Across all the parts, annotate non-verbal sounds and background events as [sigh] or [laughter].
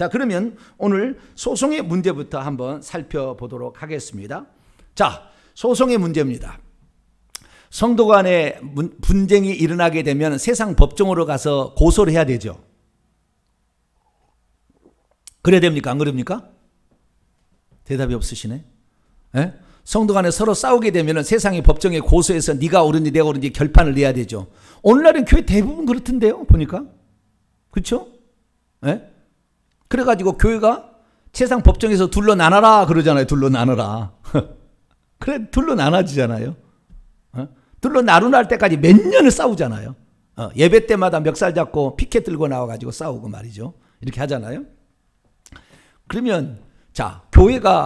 자, 그러면 오늘 소송의 문제부터 한번 살펴보도록 하겠습니다. 자, 소송의 문제입니다. 성도 간의 분쟁이 일어나게 되면 세상 법정으로 가서 고소를 해야 되죠. 그래야 됩니까? 안 그럽니까? 대답이 없으시네. 에? 예? 성도 간에 서로 싸우게 되면 세상의 법정에 고소해서 네가 옳은지 내가 옳은지 결판을 내야 되죠. 오늘날은 교회 대부분 그렇던데요. 보니까. 그렇죠? 그래가지고 교회가 세상 법정에서 둘러 나눠라 그러잖아요. 둘러 나눠라. [laughs] 그래 둘러 나눠지잖아요. 어? 둘러 나누날 때까지 몇 년을 싸우잖아요. 어, 예배 때마다 멱살 잡고 피켓 들고 나와가지고 싸우고 말이죠. 이렇게 하잖아요. 그러면 자 교회가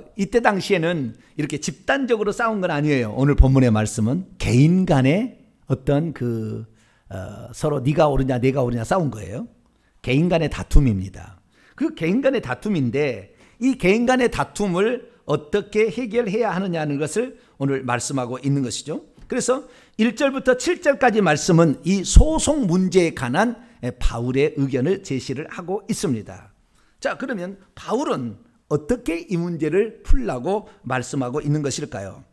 어, 이때 당시에는 이렇게 집단적으로 싸운 건 아니에요. 오늘 본문의 말씀은 개인 간의 어떤 그 어, 서로 네가 오르냐 내가 오르냐 싸운 거예요. 개인 간의 다툼입니다. 그 개인 간의 다툼인데 이 개인 간의 다툼을 어떻게 해결해야 하느냐는 것을 오늘 말씀하고 있는 것이죠. 그래서 1절부터 7절까지 말씀은 이 소송 문제에 관한 바울의 의견을 제시를 하고 있습니다. 자, 그러면 바울은 어떻게 이 문제를 풀라고 말씀하고 있는 것일까요?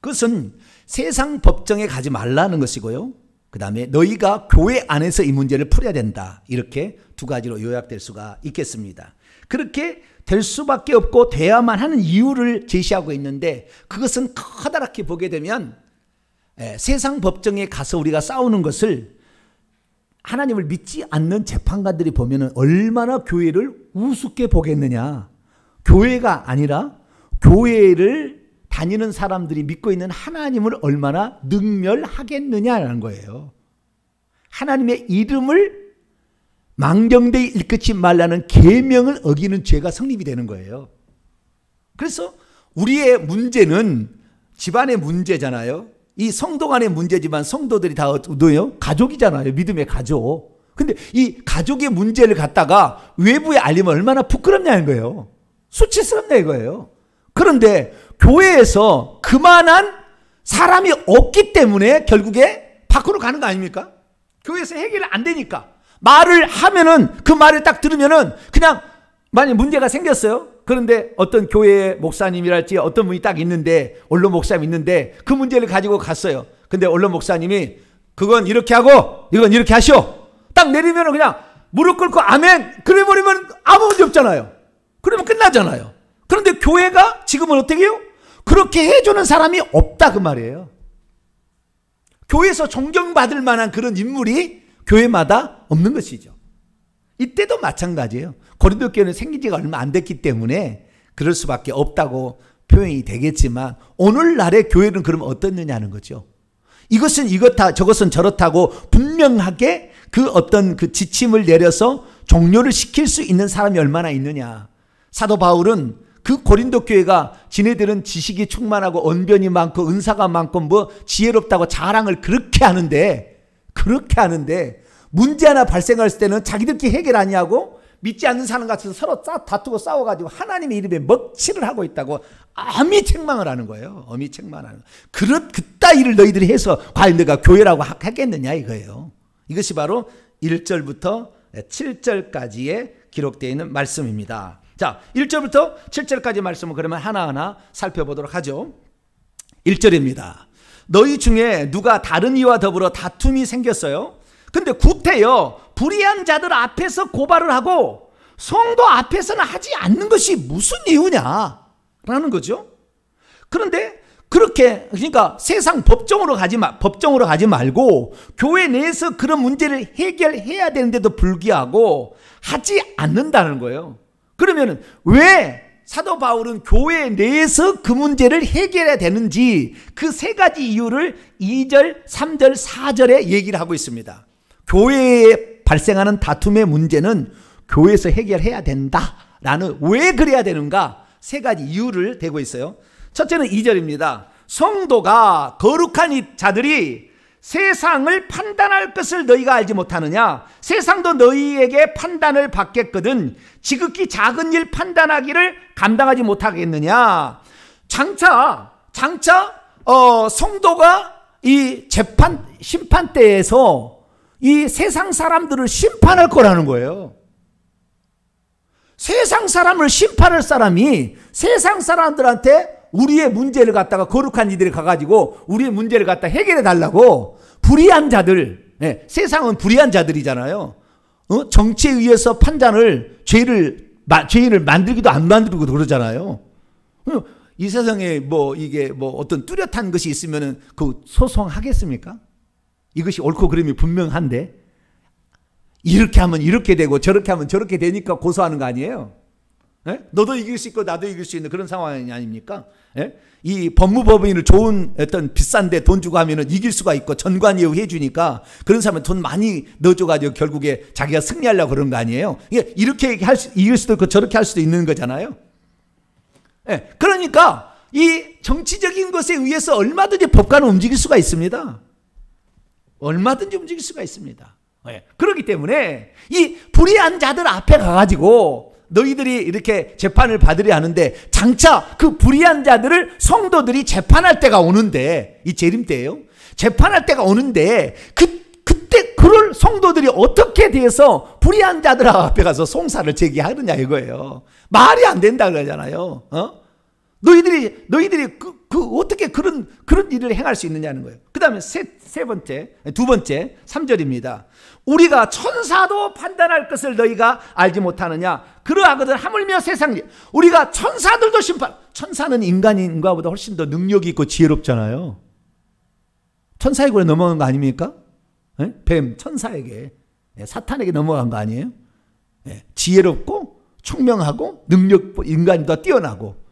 그것은 세상 법정에 가지 말라는 것이고요. 그 다음에 너희가 교회 안에서 이 문제를 풀어야 된다. 이렇게 두 가지로 요약될 수가 있겠습니다. 그렇게 될 수밖에 없고 돼야만 하는 이유를 제시하고 있는데 그것은 커다랗게 보게 되면 예, 세상 법정에 가서 우리가 싸우는 것을 하나님을 믿지 않는 재판관들이 보면 얼마나 교회를 우습게 보겠느냐. 교회가 아니라 교회를 다니는 사람들이 믿고 있는 하나님을 얼마나 능멸하겠느냐라는 거예요. 하나님의 이름을 망경대이 일컫지 말라는 계명을 어기는 죄가 성립이 되는 거예요. 그래서 우리의 문제는 집안의 문제잖아요. 이 성도 간의 문제지만 성도들이 다 뭐예요? 가족이잖아요. 믿음의 가족. 근데 이 가족의 문제를 갖다가 외부에 알리면 얼마나 부끄럽냐는 거예요. 수치스럽냐 이거예요. 그런데 교회에서 그만한 사람이 없기 때문에 결국에 밖으로 가는 거 아닙니까? 교회에서 해결이 안 되니까. 말을 하면은 그 말을 딱 들으면은 그냥 만약 문제가 생겼어요. 그런데 어떤 교회의 목사님이랄지 어떤 분이 딱 있는데 언론 목사님 있는데 그 문제를 가지고 갔어요. 근데 언론 목사님이 그건 이렇게 하고 이건 이렇게 하시오. 딱 내리면은 그냥 무릎 꿇고 아멘 그래 버리면 아무 문제 없잖아요. 그러면 끝나잖아요. 그런데 교회가 지금은 어떻게 해요? 그렇게 해주는 사람이 없다 그 말이에요. 교회에서 존경받을 만한 그런 인물이 교회마다 없는 것이죠. 이때도 마찬가지예요. 고린도 교회는 생긴 지가 얼마 안 됐기 때문에 그럴 수밖에 없다고 표현이 되겠지만 오늘날의 교회는 그럼 어떻느냐는 거죠. 이것은 이것다 저것은 저렇다고 분명하게 그 어떤 그 지침을 내려서 종료를 시킬 수 있는 사람이 얼마나 있느냐. 사도 바울은 그 고린도 교회가 지네들은 지식이 충만하고 언변이 많고 은사가 많고 뭐 지혜롭다고 자랑을 그렇게 하는데 그렇게 하는데 문제 하나 발생할 때는 자기들끼리 해결 하냐고 믿지 않는 사람 같이서로 싸, 다투고 싸워가지고 하나님의 이름에 먹칠을 하고 있다고 암미 책망을 하는 거예요. 어미 책망하는. 그릇 그따위를 너희들이 해서 과연 내가 교회라고 하겠느냐 이거예요. 이것이 바로 1절부터 7절까지의 기록되어 있는 말씀입니다. 자, 1절부터 7절까지 말씀을 그러면 하나하나 살펴보도록 하죠. 1절입니다. 너희 중에 누가 다른 이와 더불어 다툼이 생겼어요. 근데 구태여 불의한 자들 앞에서 고발을 하고 성도 앞에서는 하지 않는 것이 무슨 이유냐라는 거죠. 그런데 그렇게 그러니까 세상 법정으로 가지 마, 법정으로 가지 말고 교회 내에서 그런 문제를 해결해야 되는데도 불구하고 하지 않는다는 거예요. 그러면 왜 사도 바울은 교회 내에서 그 문제를 해결해야 되는지 그 세 가지 이유를 2절, 3절, 4절에 얘기를 하고 있습니다. 교회에 발생하는 다툼의 문제는 교회에서 해결해야 된다라는 왜 그래야 되는가 세 가지 이유를 대고 있어요. 첫째는 2절입니다. 성도가 거룩한 자들이 세상을 판단할 것을 너희가 알지 못하느냐? 세상도 너희에게 판단을 받겠거든. 지극히 작은 일 판단하기를 감당하지 못하겠느냐? 장차, 장차, 어, 성도가 이 재판, 심판 때에서 이 세상 사람들을 심판할 거라는 거예요. 세상 사람을 심판할 사람이 세상 사람들한테 우리의 문제를 갖다가 거룩한 이들이 가가지고 우리의 문제를 갖다 해결해 달라고 불의한 자들, 네, 세상은 불의한 자들이잖아요. 어? 정치에 의해서 판단을 죄를 마, 죄인을 만들기도 안 만들고 그러잖아요. 이 세상에 뭐 이게 뭐 어떤 뚜렷한 것이 있으면은 그 소송하겠습니까? 이것이 옳고 그름이 분명한데 이렇게 하면 이렇게 되고 저렇게 하면 저렇게 되니까 고소하는 거 아니에요? 예? 너도 이길 수 있고 나도 이길 수 있는 그런 상황이 아닙니까? 예? 이 법무법인을 좋은 어떤 비싼데 돈 주고 하면은 이길 수가 있고 전관예우 해주니까 그런 사람은 돈 많이 넣어줘가지고 결국에 자기가 승리하려고 그런 거 아니에요? 이게 이렇게 할 수, 이길 수도 있고 저렇게 할 수도 있는 거잖아요? 예. 그러니까 이 정치적인 것에 의해서 얼마든지 법관은 움직일 수가 있습니다. 얼마든지 움직일 수가 있습니다. 예. 그렇기 때문에 이 불의한 자들 앞에 가가지고 너희들이 이렇게 재판을 받으려 하는데 장차 그 불의한 자들을 성도들이 재판할 때가 오는데 이 재림 때예요. 재판할 때가 오는데 그 그때 그럴 성도들이 어떻게 돼서 불의한 자들 앞에 가서 송사를 제기하느냐 이거예요. 말이 안 된다 그러잖아요. 어? 너희들이 너희들이 그, 그 어떻게 그런 그런 일을 행할 수 있느냐는 거예요. 그다음에 세, 세 번째 두 번째 3절입니다. 우리가 천사도 판단할 것을 너희가 알지 못하느냐 그러하거든 하물며 세상 일 우리가 천사들도 심판 천사는 인간인가보다 훨씬 더 능력이 있고 지혜롭잖아요. 천사의 굴에 넘어간 거 아닙니까? 예? 뱀 천사에게 예, 사탄에게 넘어간 거 아니에요? 예, 지혜롭고 총명하고 능력 인간보다 뛰어나고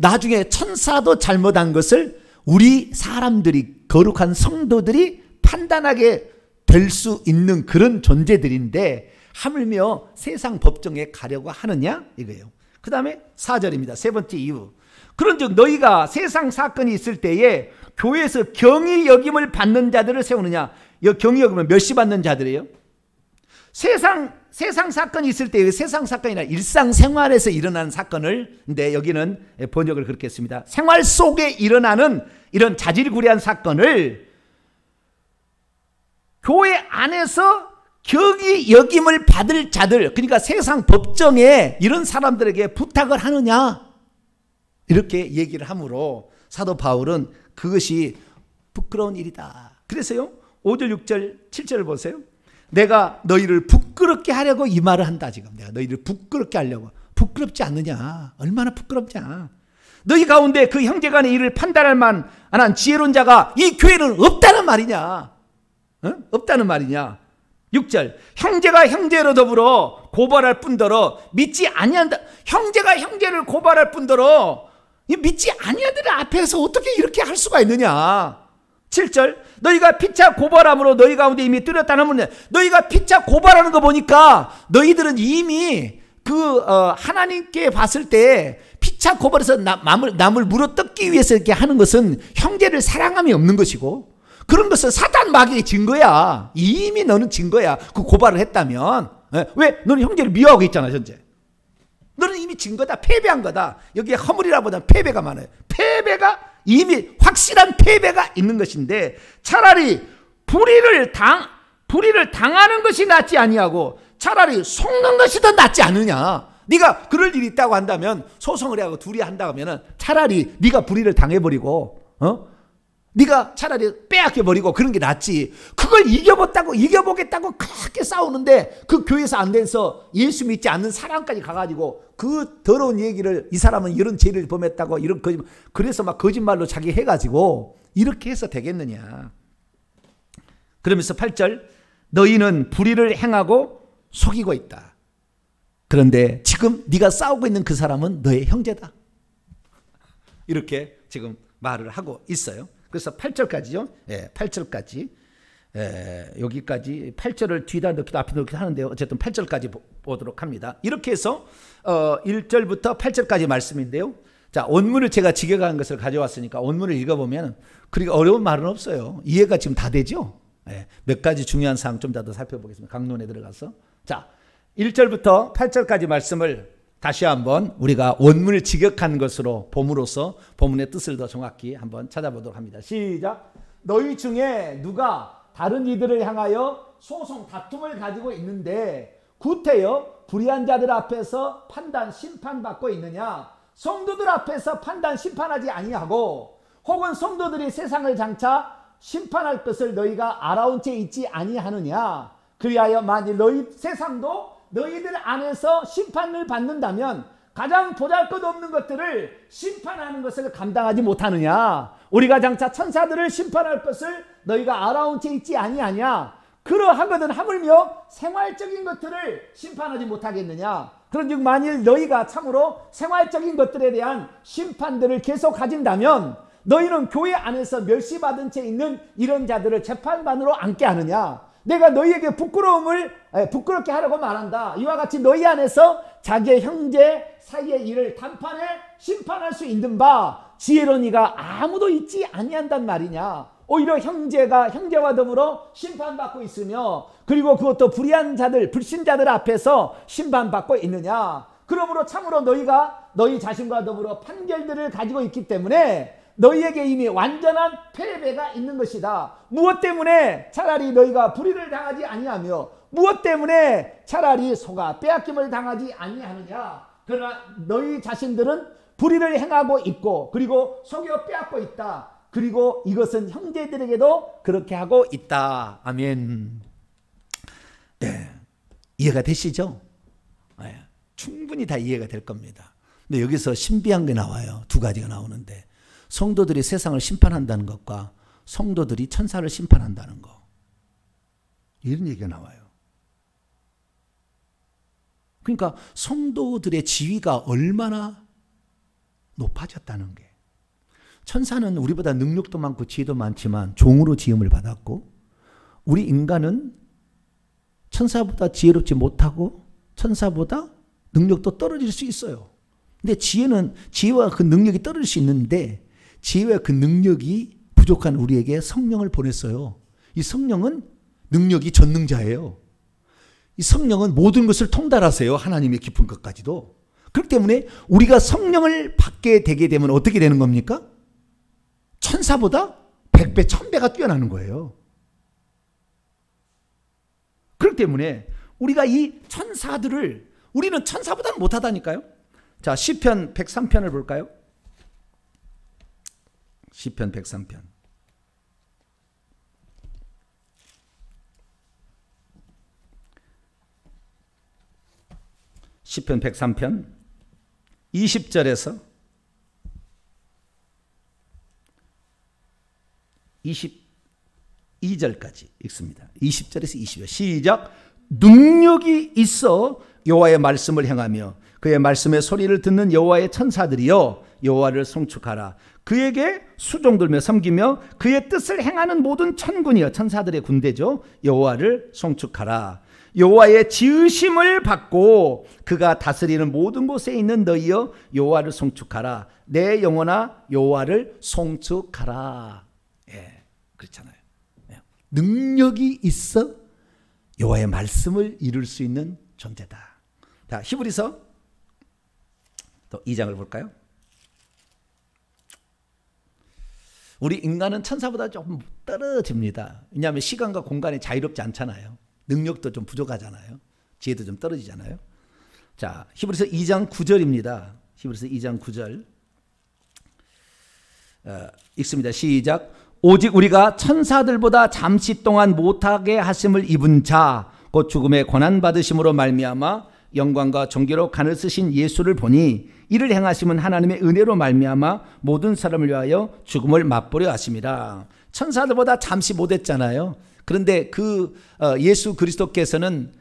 나중에 천사도 잘못한 것을 우리 사람들이 거룩한 성도들이 판단하게 될 수 있는 그런 존재들인데 하물며 세상 법정에 가려고 하느냐 이거예요. 그 다음에 4절입니다. 세 번째 이유. 그런즉 너희가 세상 사건이 있을 때에 교회에서 경의 여김을 받는 자들을 세우느냐. 경의 여김은 몇시 받는 자들이에요? 세상 세상 사건이 있을 때 세상 사건이나 일상생활에서 일어나는 사건을 근데 여기는 번역을 그렇게 했습니다. 생활 속에 일어나는 이런 자질구레한 사건을 교회 안에서 격이 여김을 받을 자들 그러니까 세상 법정에 이런 사람들에게 부탁을 하느냐 이렇게 얘기를 함으로 사도 바울은 그것이 부끄러운 일이다. 그래서요. 5절, 6절, 7절을 보세요. 내가 너희를 부끄럽게 하려고 이 말을 한다 지금 내가 너희를 부끄럽게 하려고 부끄럽지 않느냐 얼마나 부끄럽냐 너희 가운데 그 형제간의 일을 판단할 만한 지혜로운 자가 이 교회는 없다는 말이냐 어? 없다는 말이냐 6절 형제가 형제로 더불어 고발할 뿐더러 믿지 아니한다 형제가 형제를 고발할 뿐더러 믿지 아니한들 앞에서 어떻게 이렇게 할 수가 있느냐 7절 너희가 피차 고발함으로 너희 가운데 이미 뚜렷한 하면 너희가 피차 고발하는 거 보니까 너희들은 이미 그 어, 하나님께 봤을 때 피차 고발해서 남을 남을 물어뜯기 위해서 이렇게 하는 것은 형제를 사랑함이 없는 것이고 그런 것은 사단 마귀의 증거야 이미 너는 증거야 그 고발을 했다면 예, 왜 너는 형제를 미워하고 있잖아 현재 너는 이미 증거다 패배한 거다 여기에 허물이라보다 패배가 많아요 패배가 이미 확실한 패배가 있는 것인데 차라리 불의를 당 불의를 당하는 것이 낫지 아니하고 차라리 속는 것이 더 낫지 않느냐. 네가 그럴 일이 있다고 한다면 소송을 하고 둘이 한다 하면은 차라리 네가 불의를 당해 버리고 어? 네가 차라리 빼앗겨 버리고 그런 게 낫지. 그걸 이겨봤다고 이겨보겠다고 그렇게 싸우는데 그 교회에서 안 돼서 예수 믿지 않는 사람까지 가가지고 그 더러운 얘기를 이 사람은 이런 죄를 범했다고 이런 거짓말 그래서 막 거짓말로 자기 해가지고 이렇게 해서 되겠느냐. 그러면서 8절 너희는 불의를 행하고 속이고 있다. 그런데 지금 네가 싸우고 있는 그 사람은 너의 형제다. 이렇게 지금 말을 하고 있어요. 그래서 8절까지요. 예, 8절까지. 예, 여기까지 8절을 뒤다 넣기도 앞에 넣기도 하는데요. 어쨌든 8절까지 보도록 합니다. 이렇게 해서 어 1절부터 8절까지 말씀인데요. 자, 원문을 제가 지겨간 것을 가져왔으니까 원문을 읽어보면 그리고 어려운 말은 없어요. 이해가 지금 다 되죠? 예, 몇 가지 중요한 사항 좀더 살펴보겠습니다. 강론에 들어가서. 자, 1절부터 8절까지 말씀을 다시 한번 우리가 원문을 직역한 것으로 봄으로서 본문의 뜻을 더 정확히 한번 찾아보도록 합니다. 시작. 너희 중에 누가 다른 이들을 향하여 소송 다툼을 가지고 있는데 구태여 불의한 자들 앞에서 판단 심판받고 있느냐 성도들 앞에서 판단 심판하지 아니하고 혹은 성도들이 세상을 장차 심판할 것을 너희가 알아온 채 있지 아니하느냐 그리하여 만일 너희 세상도 너희들 안에서 심판을 받는다면 가장 보잘것없는 것들을 심판하는 것을 감당하지 못하느냐 우리가 장차 천사들을 심판할 것을 너희가 알아온 채 있지 아니하냐 그러하거든 하물며 생활적인 것들을 심판하지 못하겠느냐 그런즉 만일 너희가 참으로 생활적인 것들에 대한 심판들을 계속 가진다면 너희는 교회 안에서 멸시받은 채 있는 이런 자들을 재판반으로 앉게 하느냐 내가 너희에게 부끄러움을 부끄럽게 하라고 말한다. 이와 같이 너희 안에서 자기의 형제 사이의 일을 단판에 심판할 수 있는 바 지혜로니가 아무도 있지 아니한단 말이냐. 오히려 형제가 형제와 더불어 심판받고 있으며 그리고 그것도 불의한 자들 불신자들 앞에서 심판받고 있느냐. 그러므로 참으로 너희가 너희 자신과 더불어 판결들을 가지고 있기 때문에 너희에게 이미 완전한 패배가 있는 것이다. 무엇 때문에 차라리 너희가 불의를 당하지 아니하며 무엇 때문에 차라리 소가 빼앗김을 당하지 아니하느냐. 그러나 너희 자신들은 불의를 행하고 있고 그리고 속여 빼앗고 있다. 그리고 이것은 형제들에게도 그렇게 하고 있다. 아멘. 네. 이해가 되시죠? 네. 충분히 다 이해가 될 겁니다. 근데 여기서 신비한 게 나와요. 두 가지가 나오는데 성도들이 세상을 심판한다는 것과 성도들이 천사를 심판한다는 것. 이런 얘기가 나와요. 그러니까 성도들의 지위가 얼마나 높아졌다는 게. 천사는 우리보다 능력도 많고 지혜도 많지만 종으로 지음을 받았고 우리 인간은 천사보다 지혜롭지 못하고 천사보다 능력도 떨어질 수 있어요. 근데 지혜는 지혜와 그 능력이 떨어질 수 있는데 지혜와 그 능력이 부족한 우리에게 성령을 보냈어요. 이 성령은 능력이 전능자예요. 이 성령은 모든 것을 통달하세요. 하나님의 깊은 것까지도. 그렇기 때문에 우리가 성령을 받게 되게 되면 어떻게 되는 겁니까? 천사보다 백배천배가 뛰어나는 거예요. 그렇기 때문에 우리가 이 천사들을 우리는 천사보다는 못하다니까요. 자, 시편 103편을 볼까요? 시편 103편. 시편 103편 20절에서 22절까지 읽습니다. 20절에서 20절 시작 능력이 있어 여호와의 말씀을 행하며 그의 말씀의 소리를 듣는 여호와의 천사들이여 여호와를 송축하라 그에게 수종들며 섬기며 그의 뜻을 행하는 모든 천군이여 천사들의 군대죠. 여호와를 송축하라. 여호와의 지으심을 받고 그가 다스리는 모든 곳에 있는 너희여 여호와를 송축하라. 내 영혼아 여호와를 송축하라. 예. 그렇잖아요. 예. 능력이 있어 여호와의 말씀을 이룰 수 있는 존재다. 자, 히브리서 또 2장을 볼까요? 우리 인간은 천사보다 조금 떨어집니다. 왜냐하면 시간과 공간이 자유롭지 않잖아요. 능력도 좀 부족하잖아요. 지혜도 좀 떨어지잖아요. 자, 히브리서 2장 9절입니다. 히브리서 2장 9절. 어, 읽습니다. 시작. 오직 우리가 천사들보다 잠시 동안 못하게 하심을 입은 자, 곧 죽음의 권한 받으심으로 말미암아 영광과 존귀로 간을 쓰신 예수를 보니 이를 행하심은 하나님의 은혜로 말미암아 모든 사람을 위하여 죽음을 맛보려 하십니다. 천사들보다 잠시 못했잖아요. 그런데 그 어, 예수 그리스도께서는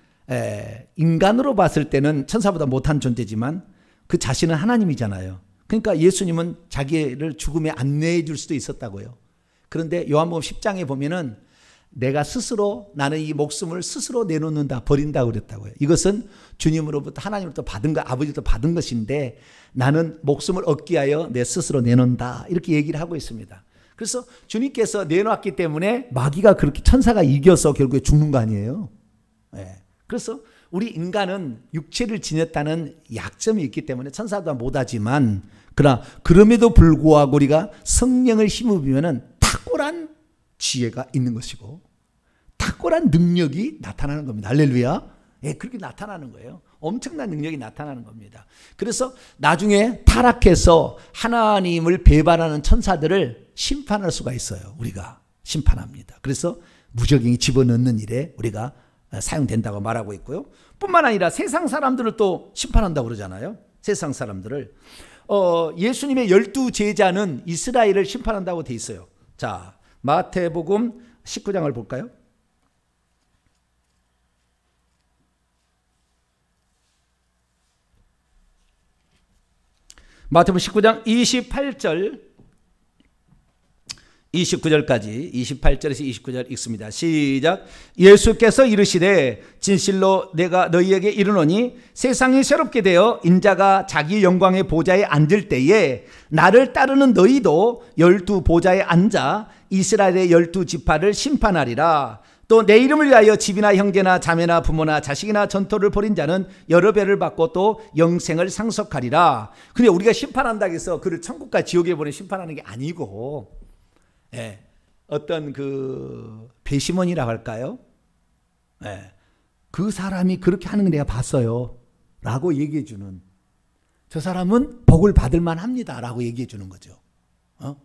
인간으로 봤을 때는 천사보다 못한 존재지만 그 자신은 하나님이잖아요. 그러니까 예수님은 자기를 죽음에 안내해 줄 수도 있었다고요. 그런데 요한복음 10장에 보면은 내가 스스로 나는 이 목숨을 스스로 내놓는다 버린다 그랬다고요. 이것은 주님으로부터 하나님으로부터 받은 거 아버지로부터 받은 것인데 나는 목숨을 얻기 하여 내 스스로 내놓는다 이렇게 얘기를 하고 있습니다. 그래서 주님께서 내놓았기 때문에 마귀가 그렇게 천사가 이겨서 결국에 죽는 거 아니에요. 네. 그래서 우리 인간은 육체를 지녔다는 약점이 있기 때문에 천사도 못하지만 그러나 그럼에도 불구하고 우리가 성령을 힘입으면은 탁월한 지혜가 있는 것이고 탁월한 능력이 나타나는 겁니다. 할렐루야. 예, 그렇게 나타나는 거예요. 엄청난 능력이 나타나는 겁니다. 그래서 나중에 타락해서 하나님을 배반하는 천사들을 심판할 수가 있어요. 우리가 심판합니다. 그래서 무적행이 집어넣는 일에 우리가 아, 사용된다고 말하고 있고요. 뿐만 아니라 세상 사람들을 또 심판한다고 그러잖아요. 세상 사람들을. 어, 예수님의 열두 제자는 이스라엘을 심판한다고 돼 있어요. 자, 마태복음 19장을 볼까요? 마태복음 19장 28절 29절까지 28절에서 29절 읽습니다. 시작. 예수께서 이르시되 진실로 내가 너희에게 이르노니 세상이 새롭게 되어 인자가 자기 영광의 보좌에 앉을 때에 나를 따르는 너희도 열두 보좌에 앉아 이스라엘의 열두 지파를 심판하리라. 또 내 이름을 위하여 집이나 형제나 자매나 부모나 자식이나 전토를 벌인 자는 여러 배를 받고 또 영생을 상속하리라. 근데 우리가 심판한다고 해서 그를 천국과 지옥에 보내 심판하는 게 아니고 예, 어떤 그 배심원이라고 할까요? 예, 그 사람이 그렇게 하는 거 내가 봤어요. 라고 얘기해 주는 저 사람은 복을 받을 만합니다. 라고 얘기해 주는 거죠. 어?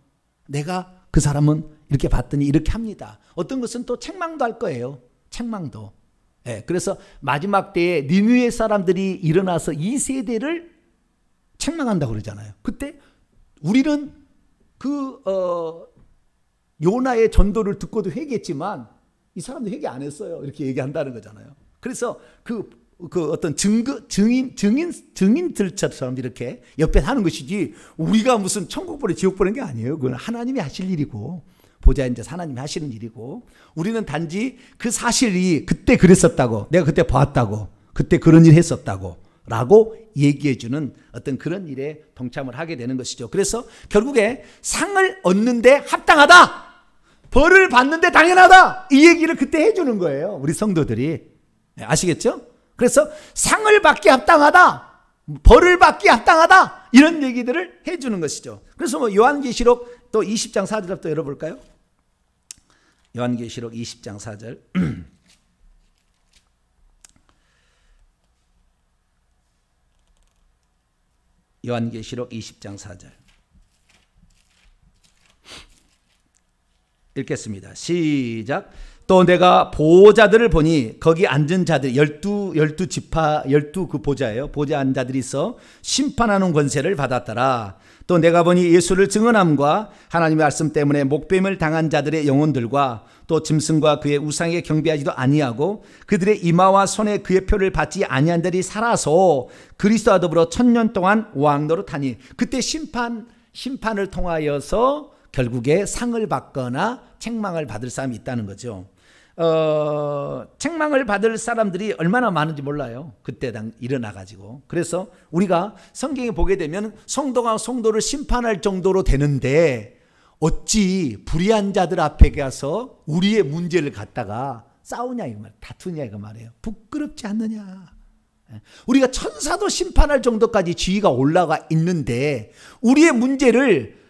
내가 그 사람은 이렇게 봤더니 이렇게 합니다. 어떤 것은 또 책망도 할 거예요. 책망도. 예, 그래서 마지막 때에 니느의 사람들이 일어나서 이 세대를 책망한다고 그러잖아요. 그때 우리는 그 어, 요나의 전도를 듣고도 회개했지만 이 사람도 회개 안 했어요. 이렇게 얘기한다는 거잖아요. 그래서 그, 그 어떤 증거, 증인, 증인, 증인들처럼 이렇게 옆에 하는 것이지 우리가 무슨 천국 보내 지옥 보는게 아니에요. 그건 하나님이 하실 일이고 보좌 이제 하나님이 하시는 일이고 우리는 단지 그 사실이 그때 그랬었다고 내가 그때 봤다고 그때 그런 일 했었다고 라고 얘기해주는 어떤 그런 일에 동참을 하게 되는 것이죠. 그래서 결국에 상을 얻는데 합당하다! 벌을 받는데 당연하다. 이 얘기를 그때 해주는 거예요. 우리 성도들이. 네, 아시겠죠? 그래서 상을 받기 합당하다. 벌을 받기 합당하다. 이런 얘기들을 해주는 것이죠. 그래서 뭐 요한계시록 또 20장 4절부터 열어볼까요? 요한계시록 20장 4절. [clears throat] 요한계시록 20장 4절. 읽겠습니다. 시작. 또 내가 보호자들을 보니 거기 앉은 자들 열두 열두 지파 열두 그 보좌예요. 보좌 한 자들이 있어 심판하는 권세를 받았더라. 또 내가 보니 예수를 증언함과 하나님의 말씀 때문에 목뱀을 당한 자들의 영혼들과 또 짐승과 그의 우상에 경배하지도 아니하고 그들의 이마와 손에 그의 표를 받지 아니한 들이 살아서 그리스도와 더불어 천년 동안 왕노릇하니 그때 심판 심판을 통하여서 결국에 상을 받거나 책망을 받을 사람이 있다는 거죠. 어, 책망을 받을 사람들이 얼마나 많은지 몰라요. 그때 당 일어나가지고. 그래서 우리가 성경에 보게 되면 성도가 성도를 심판할 정도로 되는데 어찌 불의한 자들 앞에 가서 우리의 문제를 갖다가 싸우냐 이 말, 다투냐 이거 말이에요. 부끄럽지 않느냐. 예. 우리가 천사도 심판할 정도까지 지위가 올라가 있는데 우리의 문제를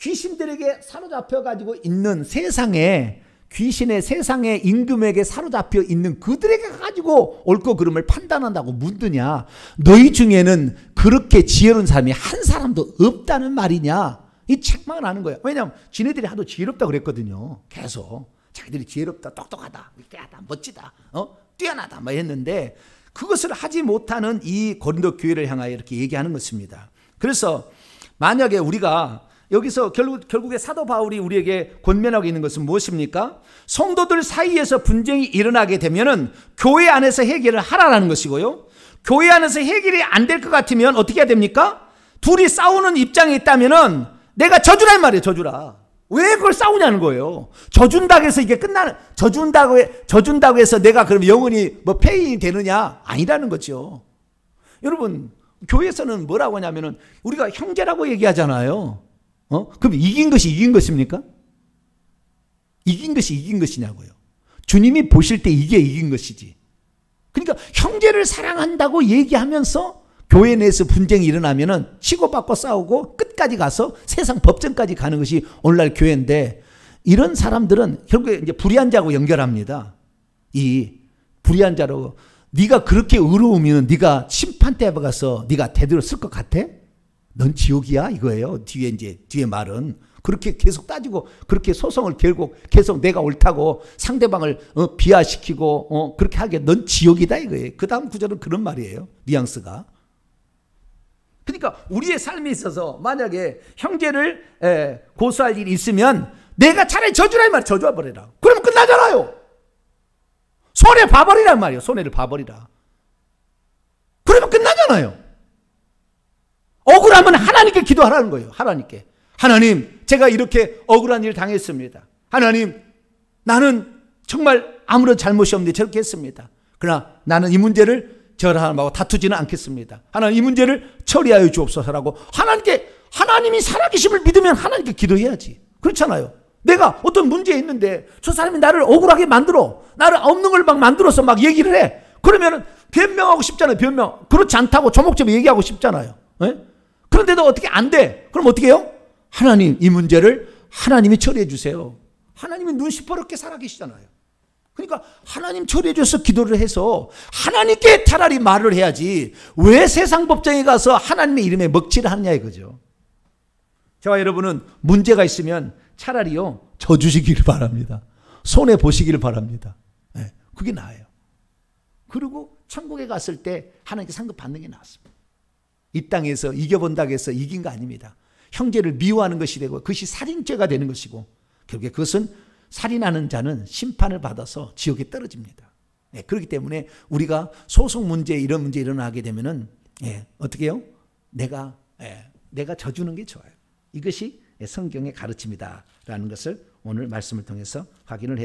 귀신들에게 사로잡혀 가지고 있는 세상에 귀신의 세상에 임금에게 사로잡혀 있는 그들에게 가지고 옳고 그름을 판단한다고 묻느냐 너희 중에는 그렇게 지혜로운 사람이 한 사람도 없다는 말이냐 이 책망을 하는 거예요 왜냐하면 지네들이 하도 지혜롭다 그랬거든요 계속 자기들이 지혜롭다 똑똑하다 깨하다 멋지다 어? 뛰어나다 막 했는데 그것을 하지 못하는 이 고린도 교회를 향하여 이렇게 얘기하는 것입니다 그래서 만약에 우리가 여기서 결국, 결국에 사도 바울이 우리에게 권면하고 있는 것은 무엇입니까? 성도들 사이에서 분쟁이 일어나게 되면은 교회 안에서 해결을 하라라는 것이고요. 교회 안에서 해결이 안 될 것 같으면 어떻게 해야 됩니까? 둘이 싸우는 입장에 있다면은 내가 져주란 말이에요, 져주라. 왜 그걸 싸우냐는 거예요. 져준다고 해서 이게 끝나는, 져준다고, 져준다고 해서 내가 그럼 영원히 뭐 폐인이 되느냐? 아니라는 거죠. 여러분, 교회에서는 뭐라고 하냐면은 우리가 형제라고 얘기하잖아요. 어? 그럼 이긴 것이 이긴 것입니까? 이긴 것이 이긴 것이냐고요. 주님이 보실 때 이게 이긴 것이지. 그러니까 형제를 사랑한다고 얘기하면서 교회 내에서 분쟁이 일어나면은 치고받고 싸우고 끝까지 가서 세상 법정까지 가는 것이 오늘날 교회인데 이런 사람들은 결국에 이제 불의한 자고 연결합니다. 이 불의한 자로 네가 그렇게 의로우면 네가 심판대에 가서 네가 대들었을 것 같아? 넌 지옥이야 이거예요. 뒤에 이제 뒤에 말은 그렇게 계속 따지고 그렇게 소송을 결국 계속 내가 옳다고 상대방을 어, 비하시키고 어, 그렇게 하게 넌 지옥이다 이거예요. 그 다음 구절은 그런 말이에요. 뉘앙스가. 그러니까 우리의 삶에 있어서 만약에 형제를 에, 고소할 일이 있으면 내가 차라리 져주라 이 말이야. 져 버리라. 그러면 끝나잖아요. 손해 봐버리란 말이에요. 손해를 봐버리라. 그러면 끝나잖아요. 억울하면 하나님께 기도하라는 거예요. 하나님께. 하나님, 제가 이렇게 억울한 일 당했습니다. 하나님, 나는 정말 아무런 잘못이 없는데 저렇게 했습니다. 그러나 나는 이 문제를 저하고 다투지는 않겠습니다. 하나님 이 문제를 처리하여 주옵소서라고 하나님께 하나님이 살아계심을 믿으면 하나님께 기도해야지. 그렇잖아요. 내가 어떤 문제에 있는데 저 사람이 나를 억울하게 만들어. 나를 없는 걸 막 만들어서 막 얘기를 해. 그러면 변명하고 싶잖아요. 변명. 그렇지 않다고 조목조목 얘기하고 싶잖아요. 에? 예? 그런데도 어떻게 안 돼? 그럼 어떻게 해요? 하나님, 이 문제를 하나님이 처리해 주세요. 하나님이 눈 시퍼렇게 살아 계시잖아요. 그러니까 하나님 처리해 줘서 기도를 해서 하나님께 차라리 말을 해야지 왜 세상 법정에 가서 하나님의 이름에 먹칠을 하느냐 이거죠. 저와 여러분은 문제가 있으면 차라리요 져주시기를 바랍니다. 손해 보시기를 바랍니다. 네, 그게 나아요. 그리고 천국에 갔을 때 하나님께 상급 받는 게 낫습니다. 이 땅에서 이겨본다고 해서 이긴 거 아닙니다. 형제를 미워하는 것이 되고 그것이 살인죄가 되는 것이고 결국에 그것은 살인하는 자는 심판을 받아서 지옥에 떨어집니다. 예, 그렇기 때문에 우리가 소송 문제 이런 문제 일어나게 되면은 예, 어떻게 요 내가 예, 내가 져주는 게 좋아요. 이것이 성경의 가르침이다라는 것을 오늘 말씀을 통해서 확인을 해